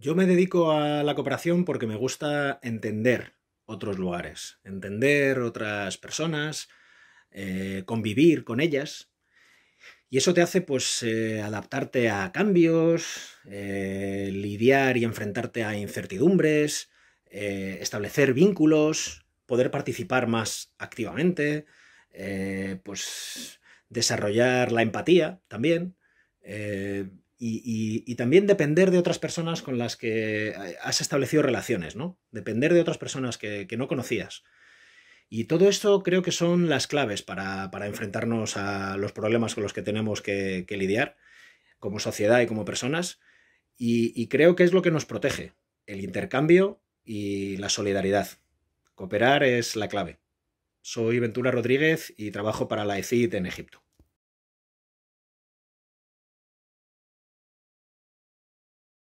Yo me dedico a la cooperación porque me gusta entender otros lugares, entender otras personas, eh, convivir con ellas. Y eso te hace pues eh, adaptarte a cambios, eh, lidiar y enfrentarte a incertidumbres, establecer vínculos, poder participar más activamente, pues desarrollar la empatía también y, también depender de otras personas con las que eh, has establecido relaciones, ¿no? Depender de otras personas que, no conocías. Y todo esto creo que son las claves para, enfrentarnos a los problemas con los que tenemos que, lidiar como sociedad y como personas. Y, y, creo que es lo que nos protege, el intercambio y la solidaridad. Cooperar es la clave. Soy Ventura Rodríguez y trabajo para la ECID en Egipto.